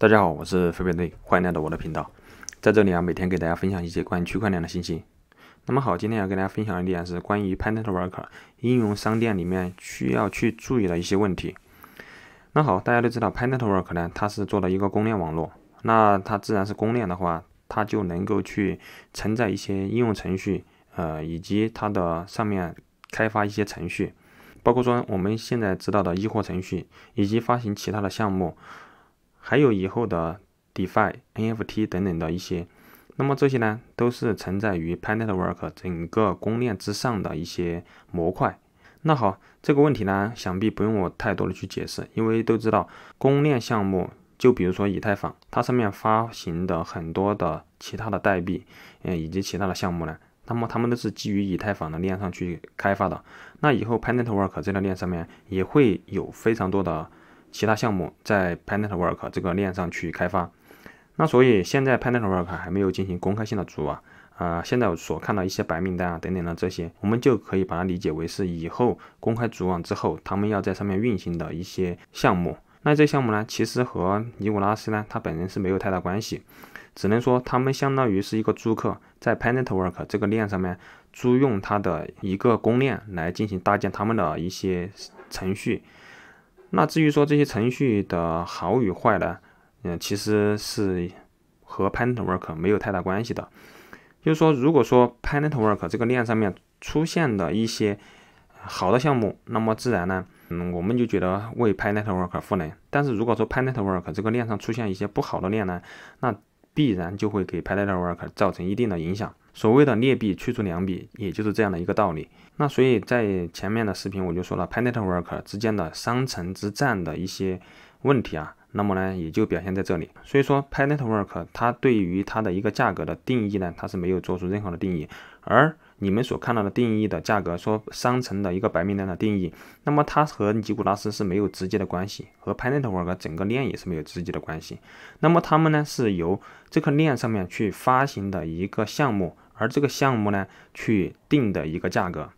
大家好，我是飞镖队，欢迎来到我的频道。在这里啊，每天给大家分享一些关于区块链的信息。那么好，今天要跟大家分享的点是关于 p a n e t t Work 应用商店里面需要去注意的一些问题。那好，大家都知道 p a n e t t Work 呢，它是做的一个公链网络。那它自然是公链的话，它就能够去承载一些应用程序，呃，以及它的上面开发一些程序，包括说我们现在知道的易货程序，以及发行其他的项目。还有以后的 DeFi、NFT 等等的一些，那么这些呢，都是承载于 Panetwork 整个公链之上的一些模块。那好，这个问题呢，想必不用我太多的去解释，因为都知道公链项目，就比如说以太坊，它上面发行的很多的其他的代币，嗯，以及其他的项目呢，那么他们都是基于以太坊的链上去开发的。那以后 Panetwork 这条链上面也会有非常多的。其他项目在 Panetwork 这个链上去开发，那所以现在 Panetwork 还没有进行公开性的组啊，啊，现在我所看到一些白名单啊等等的这些，我们就可以把它理解为是以后公开组网之后，他们要在上面运行的一些项目。那这项目呢，其实和尼古拉斯呢，他本人是没有太大关系，只能说他们相当于是一个租客，在 Panetwork 这个链上面租用他的一个公链来进行搭建他们的一些程序。那至于说这些程序的好与坏呢，嗯，其实是和 p a network 没有太大关系的。就是说，如果说 p network 这个链上面出现的一些好的项目，那么自然呢，嗯，我们就觉得为 p a network 赋能。但是如果说 p a network 这个链上出现一些不好的链呢，那必然就会给 p a network 造成一定的影响。所谓的劣币驱逐良币，也就是这样的一个道理。那所以在前面的视频我就说了 p a n e Network 之间的商城之战的一些问题啊，那么呢也就表现在这里。所以说 p a n Network 它对于它的一个价格的定义呢，它是没有做出任何的定义，而。你们所看到的定义的价格，说商城的一个白名单的定义，那么它和尼古拉斯是没有直接的关系，和 Panetta 而个整个链也是没有直接的关系。那么他们呢是由这个链上面去发行的一个项目，而这个项目呢去定的一个价格，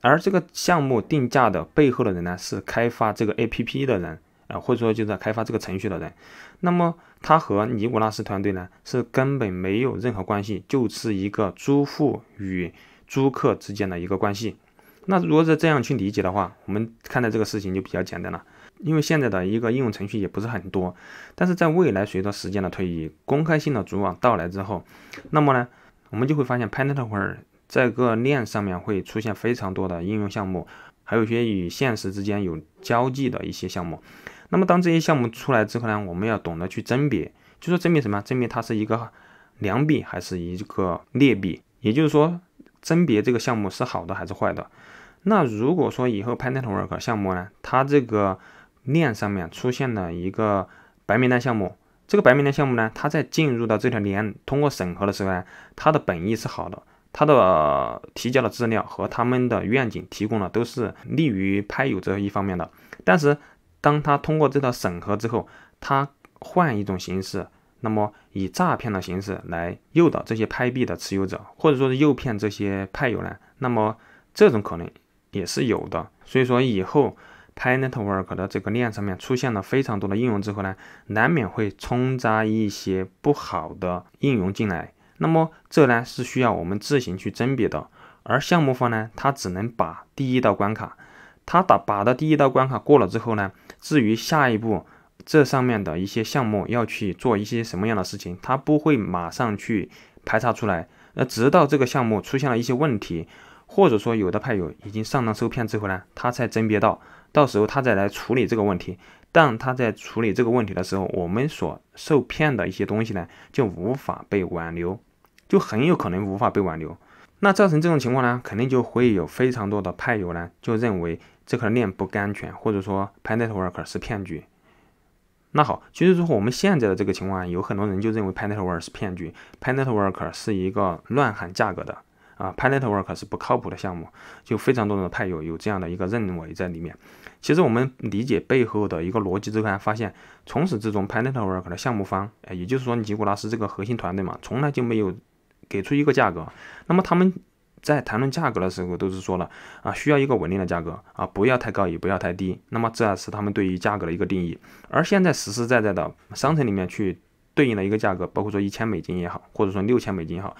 而这个项目定价的背后的人呢是开发这个 A P P 的人。啊，或者说就在开发这个程序的人，那么他和尼古拉斯团队呢是根本没有任何关系，就是一个租户与租客之间的一个关系。那如果是这样去理解的话，我们看待这个事情就比较简单了。因为现在的一个应用程序也不是很多，但是在未来随着时间的推移，公开性的主网到来之后，那么呢，我们就会发现 p a n t a c l e 这个链上面会出现非常多的应用项目，还有一些与现实之间有交际的一些项目。那么，当这些项目出来之后呢，我们要懂得去甄别，就说甄别什么？甄别它是一个良币还是一个劣币，也就是说甄别这个项目是好的还是坏的。那如果说以后拍 w o 尔 k 项目呢，它这个链上面出现了一个白名单项目，这个白名单项目呢，它在进入到这条链通过审核的时候呢，它的本意是好的，它的提交的资料和他们的愿景提供的都是利于拍友这一方面的，但是。当他通过这套审核之后，他换一种形式，那么以诈骗的形式来诱导这些拍币的持有者，或者说诱骗这些派友呢？那么这种可能也是有的。所以说以后拍 network 的这个链上面出现了非常多的应用之后呢，难免会冲扎一些不好的应用进来。那么这呢是需要我们自行去甄别的，而项目方呢，他只能把第一道关卡，他打把的第一道关卡过了之后呢？至于下一步，这上面的一些项目要去做一些什么样的事情，他不会马上去排查出来。那直到这个项目出现了一些问题，或者说有的派友已经上当受骗之后呢，他才甄别到，到时候他再来处理这个问题。但他在处理这个问题的时候，我们所受骗的一些东西呢，就无法被挽留，就很有可能无法被挽留。那造成这种情况呢，肯定就会有非常多的派友呢，就认为。这块链不安全，或者说 Panetwork 是骗局。那好，其实说我们现在的这个情况有很多人就认为 Panetwork 是骗局，Panetwork 是一个乱喊价格的啊，Panetwork 是不靠谱的项目，就非常多的派友有这样的一个认为在里面。其实我们理解背后的一个逻辑之后，发现从始至终 Panetwork 的项目方，哎，也就是说尼古拉斯这个核心团队嘛，从来就没有给出一个价格，那么他们。在谈论价格的时候，都是说了啊，需要一个稳定的价格啊，不要太高，也不要太低。那么这是他们对于价格的一个定义。而现在实实在在的商城里面去对应的一个价格，包括说一千美金也好，或者说六千美金也好，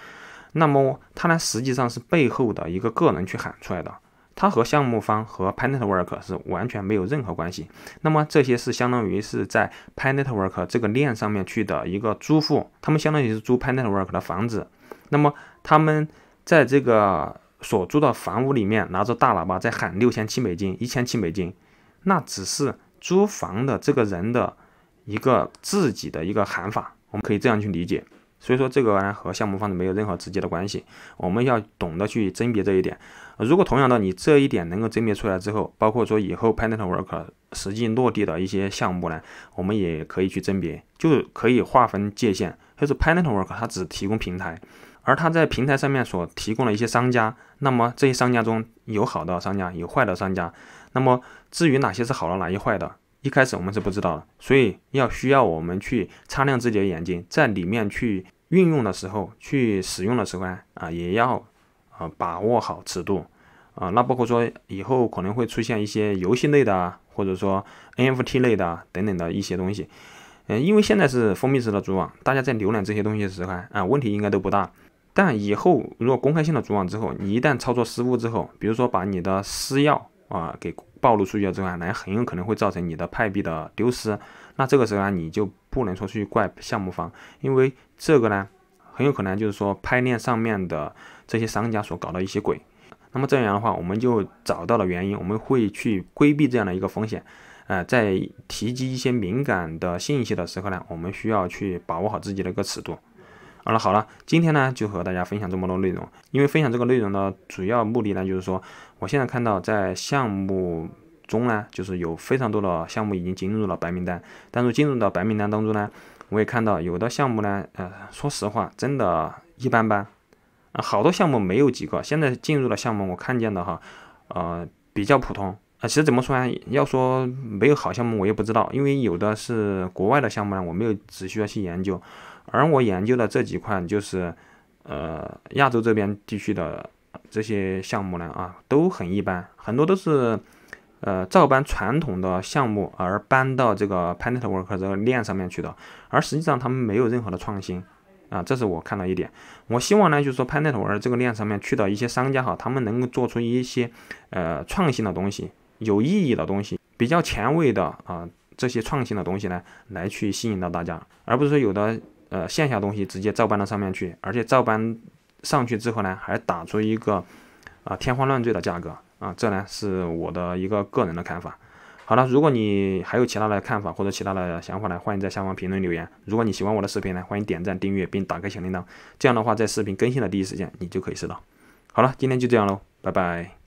那么它呢实际上是背后的一个个人去喊出来的，它和项目方和 Panetwork 是完全没有任何关系。那么这些是相当于是在 Panetwork 这个链上面去的一个租户，他们相当于是租 Panetwork 的房子，那么他们。在这个所租的房屋里面，拿着大喇叭在喊六千七美金、一千七美金，那只是租房的这个人的一个自己的一个喊法，我们可以这样去理解。所以说这个呢和项目方的没有任何直接的关系，我们要懂得去甄别这一点。如果同样的你这一点能够甄别出来之后，包括说以后 Panetwork 实际落地的一些项目呢，我们也可以去甄别，就可以划分界限。就是 Panetwork 它只提供平台。而他在平台上面所提供的一些商家，那么这些商家中有好的商家，有坏的商家。那么至于哪些是好的，哪些坏的，一开始我们是不知道的，所以要需要我们去擦亮自己的眼睛，在里面去运用的时候，去使用的时候呢，啊，也要啊把握好尺度，啊，那包括说以后可能会出现一些游戏类的，或者说 NFT 类的等等的一些东西，嗯，因为现在是封闭式的组网，大家在浏览这些东西的时候，啊，问题应该都不大。但以后如果公开性的组网之后，你一旦操作失误之后，比如说把你的私钥啊给暴露出去了之后，那很有可能会造成你的派币的丢失。那这个时候呢，你就不能说去怪项目方，因为这个呢，很有可能就是说拍链上面的这些商家所搞的一些鬼。那么这样的话，我们就找到了原因，我们会去规避这样的一个风险。呃，在提及一些敏感的信息的时候呢，我们需要去把握好自己的一个尺度。好了好了，今天呢就和大家分享这么多内容。因为分享这个内容的主要目的呢，就是说我现在看到在项目中呢，就是有非常多的项目已经进入了白名单。但是进入到白名单当中呢，我也看到有的项目呢，呃，说实话，真的一般般。啊，好多项目没有几个现在进入了项目，我看见的哈，呃，比较普通。啊，其实怎么说呢？要说没有好项目，我也不知道，因为有的是国外的项目呢，我没有，只需要去研究。而我研究的这几块就是，呃，亚洲这边地区的这些项目呢，啊，都很一般，很多都是，呃，照搬传统的项目而搬到这个 p a n e t Work 这个链上面去的，而实际上他们没有任何的创新，啊，这是我看到一点。我希望呢，就是说 p a n e t Work 这个链上面去的一些商家哈，他们能够做出一些，呃，创新的东西，有意义的东西，比较前卫的啊，这些创新的东西呢，来去吸引到大家，而不是说有的。呃，线下东西直接照搬到上面去，而且照搬上去之后呢，还打出一个啊天花乱坠的价格啊，这呢是我的一个个人的看法。好了，如果你还有其他的看法或者其他的想法呢，欢迎在下方评论留言。如果你喜欢我的视频呢，欢迎点赞、订阅并打开小铃铛，这样的话在视频更新的第一时间你就可以收到。好了，今天就这样喽，拜拜。